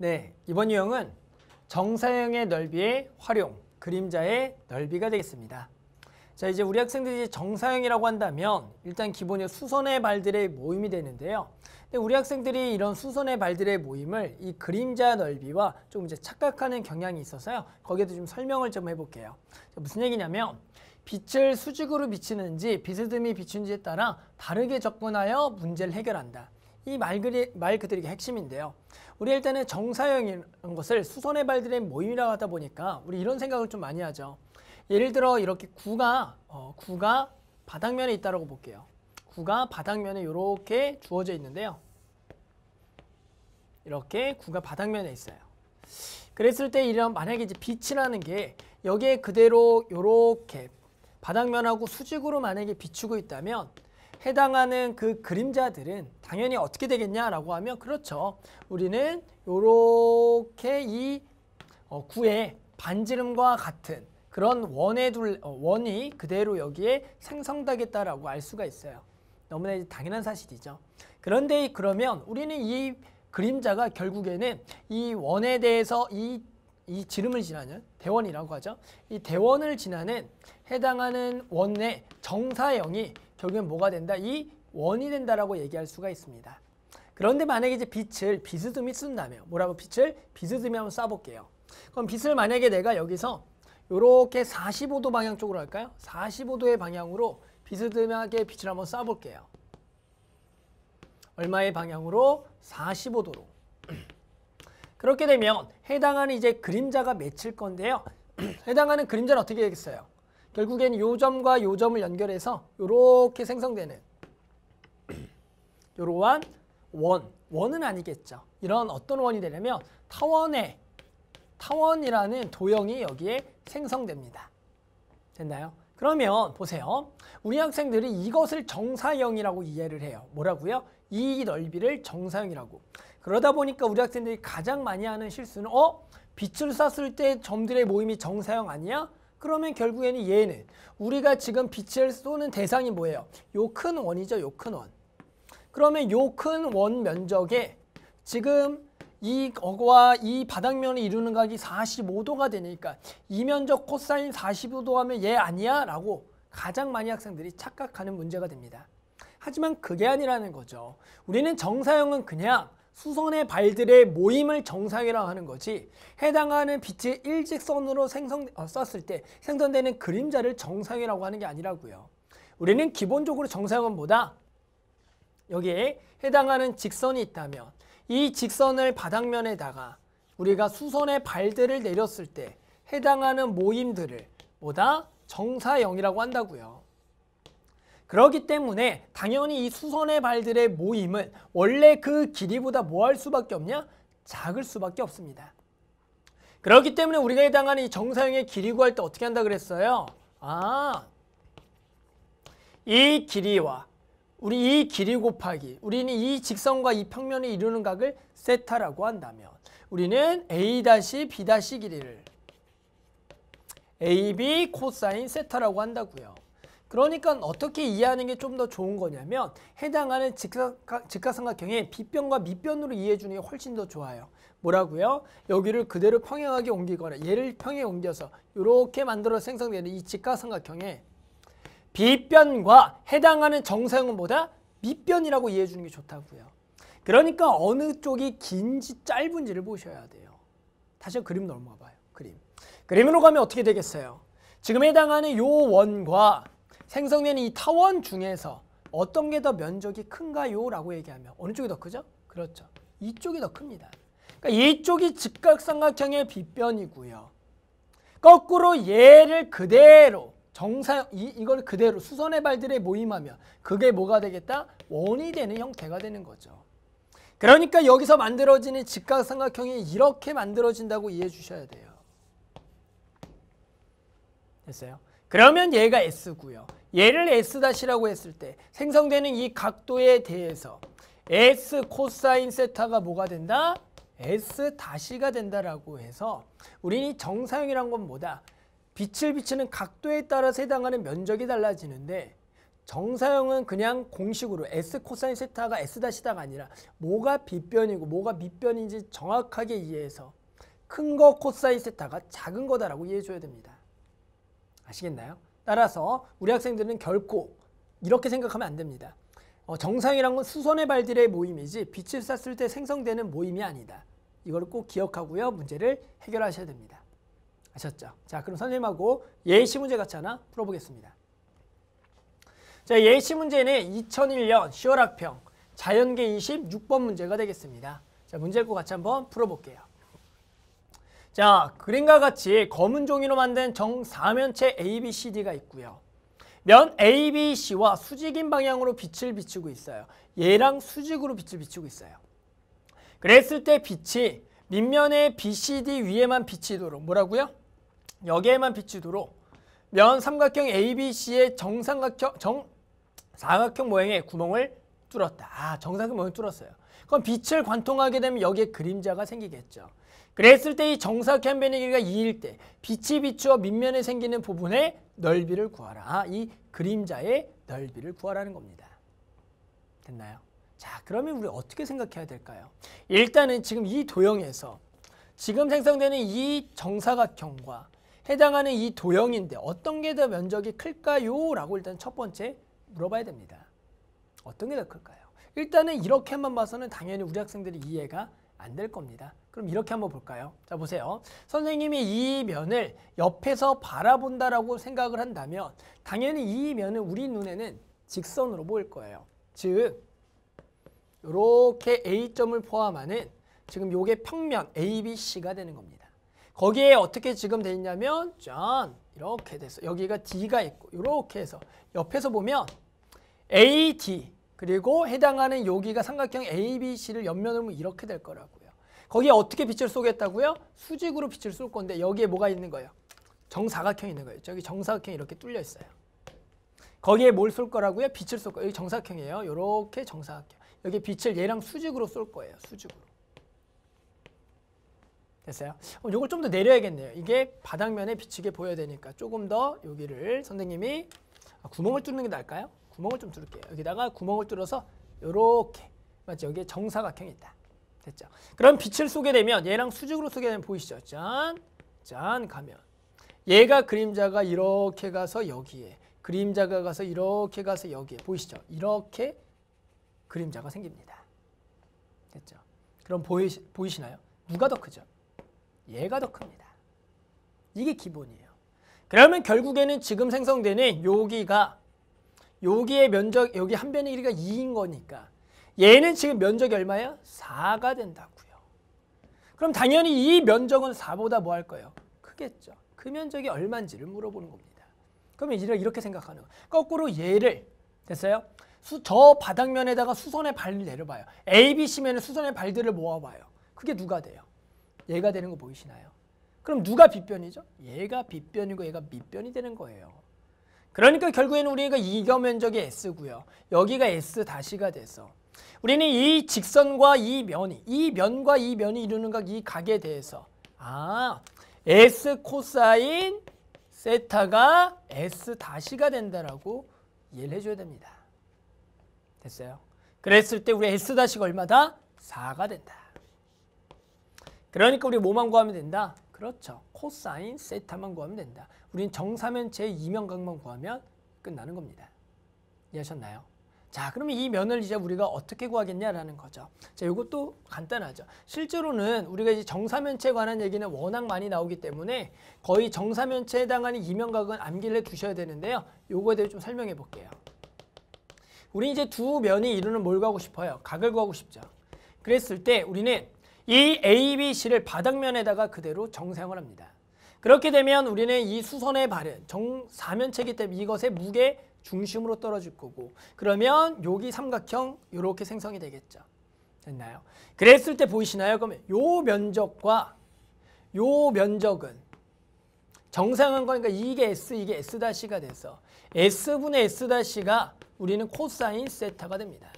네, 이번 유형은 정사형의 넓이의 활용, 그림자의 넓이가 되겠습니다. 자, 이제 우리 학생들이 정사형이라고 한다면 일단 기본이 수선의 발들의 모임이 되는데요. 근데 우리 학생들이 이런 수선의 발들의 모임을 이 그림자 넓이와 좀 이제 착각하는 경향이 있어서요. 거기에도 좀 설명을 좀 해볼게요. 자, 무슨 얘기냐면 빛을 수직으로 비치는지 비스듬히 비춘지에 따라 다르게 접근하여 문제를 해결한다. 이말 그리, 말 그대로 핵심인데요. 우리 일단은 정사형이라 것을 수선의 발들의 모임이라고 하다 보니까 우리 이런 생각을 좀 많이 하죠. 예를 들어 이렇게 구가 어, 구가 바닥면에 있다라고 볼게요. 구가 바닥면에 이렇게 주어져 있는데요. 이렇게 구가 바닥면에 있어요. 그랬을 때 이런 만약에 이제 빛이라는 게 여기에 그대로 이렇게 바닥면하고 수직으로 만약에 비추고 있다면 해당하는 그 그림자들은 당연히 어떻게 되겠냐라고 하면 그렇죠. 우리는 이렇게 이 어, 구의 반지름과 같은 그런 원의 둘, 어, 원이 그대로 여기에 생성되겠다라고 알 수가 있어요. 너무나 당연한 사실이죠. 그런데 그러면 우리는 이 그림자가 결국에는 이 원에 대해서 이, 이 지름을 지나는 대원이라고 하죠. 이 대원을 지나는 해당하는 원의 정사형이 결국엔 뭐가 된다? 이 원이 된다라고 얘기할 수가 있습니다. 그런데 만약에 이제 빛을 비스듬히 쓴다면 뭐라고 빛을 비스듬히 한번 쏴볼게요. 그럼 빛을 만약에 내가 여기서 이렇게 45도 방향 쪽으로 할까요? 45도의 방향으로 비스듬하게 빛을 한번 쏴볼게요. 얼마의 방향으로? 45도로. 그렇게 되면 해당하는 이제 그림자가 맺힐 건데요. 해당하는 그림자는 어떻게 되겠어요? 결국엔 요점과 요점을 연결해서 이렇게 생성되는 이러한 원, 원은 아니겠죠. 이런 어떤 원이 되려면 타원의 타원이라는 도형이 여기에 생성됩니다. 됐나요? 그러면 보세요. 우리 학생들이 이것을 정사형이라고 이해를 해요. 뭐라고요? 이 넓이를 정사형이라고. 그러다 보니까 우리 학생들이 가장 많이 하는 실수는 어? 빛을 쐈을 때 점들의 모임이 정사형 아니야? 그러면 결국에는 얘는 우리가 지금 빛을 쏘는 대상이 뭐예요? 요 큰 원이죠. 요 큰 원. 그러면 요 큰 원 면적에 지금 이 거와 이 바닥면을 이루는 각이 45도가 되니까 이 면적 코사인 45도 하면 얘 아니야? 라고 가장 많이 학생들이 착각하는 문제가 됩니다. 하지만 그게 아니라는 거죠. 우리는 정사형은 그냥 수선의 발들의 모임을 정상이라 하는 거지 해당하는 빛의 일직선으로 생성, 어, 썼을 때 생성되는 그림자를 정상이라고 하는 게 아니라고요. 우리는 기본적으로 정상은뭐다 여기에 해당하는 직선이 있다면 이 직선을 바닥면에다가 우리가 수선의 발들을 내렸을 때 해당하는 모임들을 뭐다? 정사형이라고 한다고요. 그렇기 때문에 당연히 이 수선의 발들의 모임은 원래 그 길이보다 뭐 할 수밖에 없냐? 작을 수밖에 없습니다. 그렇기 때문에 우리가 해당하는 이 정사형의 길이 구할 때 어떻게 한다 그랬어요? 아, 이 길이와 우리 이 길이 곱하기 우리는 이 직선과 이 평면을 이루는 각을 세타라고 한다면 우리는 a-b- 다시 길이를 ab 코사인 세타라고 한다고요. 그러니까 어떻게 이해하는 게 좀 더 좋은 거냐면 해당하는 직각 삼각형의 빗변과 밑변으로 이해해 주는 게 훨씬 더 좋아요. 뭐라고요? 여기를 그대로 평행하게 옮기거나 얘를 평행 옮겨서 이렇게 만들어 생성되는 이 직각삼각형의 빗변과 해당하는 정사형보다 밑변이라고 이해해 주는 게 좋다고요. 그러니까 어느 쪽이 긴지 짧은지를 보셔야 돼요. 다시 그림 넘어가 봐요. 그림. 그림으로 가면 어떻게 되겠어요? 지금 해당하는 요 원과 생성된 이 타원 중에서 어떤 게 더 면적이 큰가요? 라고 얘기하면 어느 쪽이 더 크죠? 그렇죠. 이쪽이 더 큽니다. 그러니까 이쪽이 직각삼각형의 빗변이고요. 거꾸로 얘를 그대로 정사 이, 이걸 그대로 수선의 발들에 모임하면 그게 뭐가 되겠다? 원이 되는 형태가 되는 거죠. 그러니까 여기서 만들어지는 직각삼각형이 이렇게 만들어진다고 이해해 주셔야 돼요. 됐어요? 그러면 얘가 S고요. 얘를 s-라고 다시 했을 때 생성되는 이 각도에 대해서 s 코사인 세타가 뭐가 된다? s 다시가 된다라고 해서 우리는 정사형이란 건 뭐다? 빛을 비치는 각도에 따라 해당하는 면적이 달라지는데 정사형은 그냥 공식으로 s 코사인 세타가 s 다시다가 아니라 뭐가 빛변이고 뭐가 밑변인지 정확하게 이해해서 큰 거 코사인 세타가 작은 거다라고 이해해줘야 됩니다. 아시겠나요? 따라서 우리 학생들은 결코 이렇게 생각하면 안 됩니다. 어, 정상이란 건 수선의 발 d 의 모임이지 빛을 쐈을 때 생성되는 모임이 아니다. 이걸 꼭 기억하고요. 문제를 해결하셔야 됩니다. 아셨죠? 자, 그럼 선생님하고 예시 문제 같이 하나 풀어보겠습니다. 자, 예시 문제는 2001년 10월 학평 자연계 26번 문제가 되겠습니다. 자, 문제를 같이 한번 풀어볼게요. 자, 그림과 같이 검은 종이로 만든 정사면체 ABCD가 있고요. 면 ABC와 수직인 방향으로 빛을 비추고 있어요. 얘랑 수직으로 빛을 비추고 있어요. 그랬을 때 빛이 밑면의 BCD 위에만 비치도록 뭐라고요? 여기에만 비치도록 면 삼각형 ABC의 정삼각형 정사각형 모양의 구멍을 뚫었다. 아, 정사각형 모양을 뚫었어요. 그럼 빛을 관통하게 되면 여기에 그림자가 생기겠죠. 그랬을 때 이 정사각형 변의 길이가 2일 때 빛이 비추어 밑면에 생기는 부분의 넓이를 구하라. 이 그림자의 넓이를 구하라는 겁니다. 됐나요? 자, 그러면 우리 어떻게 생각해야 될까요? 일단은 지금 이 도형에서 지금 생성되는 이 정사각형과 해당하는 이 도형인데 어떤 게 더 면적이 클까요? 라고 일단 첫 번째 물어봐야 됩니다. 어떤 게 더 클까요? 일단은 이렇게만 봐서는 당연히 우리 학생들이 이해가 안될 겁니다. 그럼 이렇게 한번 볼까요? 자 보세요. 선생님이 이 면을 옆에서 바라본다라고 생각을 한다면 당연히 이 면은 우리 눈에는 직선으로 보일 거예요. 즉 이렇게 A점을 포함하는 지금 요게 평면 ABC가 되는 겁니다. 거기에 어떻게 지금 돼 있냐면 짠 이렇게 돼서 여기가 D가 있고 이렇게 해서 옆에서 보면 AD 그리고 해당하는 여기가 삼각형 ABC를 옆면으로 이렇게 될 거라고요. 거기에 어떻게 빛을 쏘겠다고요? 수직으로 빛을 쏠 건데 여기에 뭐가 있는 거예요? 정사각형이 있는 거예요. 저기 정사각형이 이렇게 뚫려 있어요. 거기에 뭘 쏠 거라고요? 빛을 쏠 거예요. 여기 정사각형이에요. 이렇게 정사각형. 여기 빛을 얘랑 수직으로 쏠 거예요. 수직으로. 됐어요? 이걸 좀 더 내려야겠네요. 이게 바닥면에 비치게 보여야 되니까 조금 더 여기를 선생님이 아, 구멍을 뚫는 게 나을까요? 구멍을 좀 뚫을게요. 여기다가 구멍을 뚫어서 이렇게 맞죠? 여기에 정사각형이 있다. 됐죠? 그럼 빛을 쏘게 되면 얘랑 수직으로 쏘게 되면 보이시죠? 짠, 짠 가면 얘가 그림자가 이렇게 가서 여기에 그림자가 가서 이렇게 가서 여기에 보이시죠? 이렇게 그림자가 생깁니다. 됐죠? 그럼 보이 보이시나요? 누가 더 크죠? 얘가 더 큽니다. 이게 기본이에요. 그러면 결국에는 지금 생성되는 여기가 여기의 면적 여기 한 변의 길이가 2인 거니까 얘는 지금 면적이 얼마야 4가 된다고요. 그럼 당연히 이 면적은 4보다 뭐 할거요 크겠죠. 그 면적이 얼마인지를 물어보는 겁니다. 그러면 이렇게 생각하는 거예요. 거꾸로 얘를 됐어요? 수, 저 바닥면에다가 수선의 발을 내려봐요. A, B, C면에 수선의 발들을 모아봐요. 그게 누가 돼요? 얘가 되는 거 보이시나요? 그럼 누가 빗변이죠? 얘가 빗변이고 얘가 밑변이 되는 거예요. 그러니까 결국에는 우리가 이겨 면적이 S고요. 여기가 S 다시가 돼서 우리는 이 직선과 이 면이 이 면과 이 면이 이루는 각 이 각에 대해서 아 S 코사인 세타가 S 다시가 된다라고 이해를 해줘야 됩니다. 됐어요? 그랬을 때 우리 S 다시가 얼마다? 4가 된다. 그러니까 우리 뭐만 구하면 된다? 그렇죠. 코사인 세타만 구하면 된다. 우린 정사면 제2면각만 구하면 끝나는 겁니다. 이해하셨나요? 자, 그러면 이 면을 이제 우리가 어떻게 구하겠냐라는 거죠. 자, 이것도 간단하죠. 실제로는 우리가 이제 정사면체에 관한 얘기는 워낙 많이 나오기 때문에 거의 정사면체에 해당하는 이면각은 암기를 해두셔야 되는데요. 요거에 대해 좀 설명해 볼게요. 우리 이제 두 면이 이루는 뭘 구하고 싶어요? 각을 구하고 싶죠. 그랬을 때 우리는 이 ABC를 바닥면에다가 그대로 정상을 합니다. 그렇게 되면 우리는 이 수선의 발은 정 사면체이기 때문에 이것의 무게 중심으로 떨어질 거고 그러면 여기 삼각형 이렇게 생성이 되겠죠. 됐나요? 그랬을 때 보이시나요? 그러면 이 면적과 이 면적은 정상한 거니까 이게 S 이게 S-가 돼서 S분의 S-가 우리는 코사인 세타가 됩니다.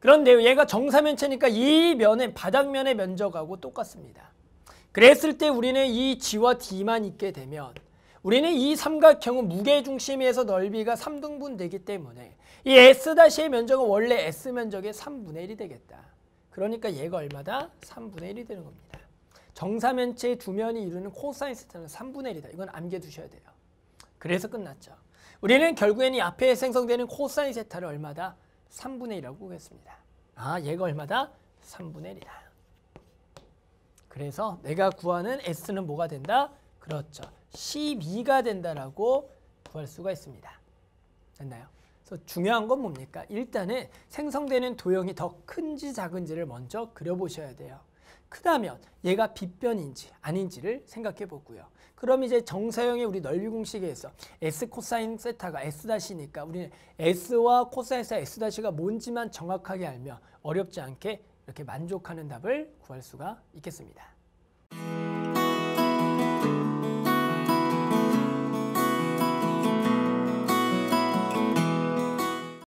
그런데 얘가 정사면체니까 이 면의 바닥면의 면적하고 똑같습니다. 그랬을 때 우리는 이 G와 D만 있게 되면 우리는 이 삼각형은 무게중심에서 넓이가 3등분 되기 때문에 이 S-의 면적은 원래 S면적의 3분의 1이 되겠다. 그러니까 얘가 얼마다? 3분의 1이 되는 겁니다. 정사면체의 두 면이 이루는 코사인 세타는 3분의 1이다. 이건 암겨 두셔야 돼요. 그래서 끝났죠. 우리는 결국에는 이 앞에 생성되는 코사인 세타를 얼마다? 3분의 1하고 했습니다 아, 얘가 얼마다? 3분의 1이다. 그래서 내가 구하는 S는 뭐가 된다? 그렇죠. 12가 된다라고 구할 수가 있습니다. 됐나요? 그래서 중요한 건 뭡니까? 일단은 생성되는 도형이 더 큰지 작은지를 먼저 그려보셔야 돼요. 크다면 얘가 빗변인지 아닌지를 생각해 보고요. 그럼 이제 정사형의 우리 넓이 공식에서 s 코사인 세타가 s-니까 우리는 s와 코사인 세다시가 뭔지만 정확하게 알면 어렵지 않게 이렇게 만족하는 답을 구할 수가 있겠습니다.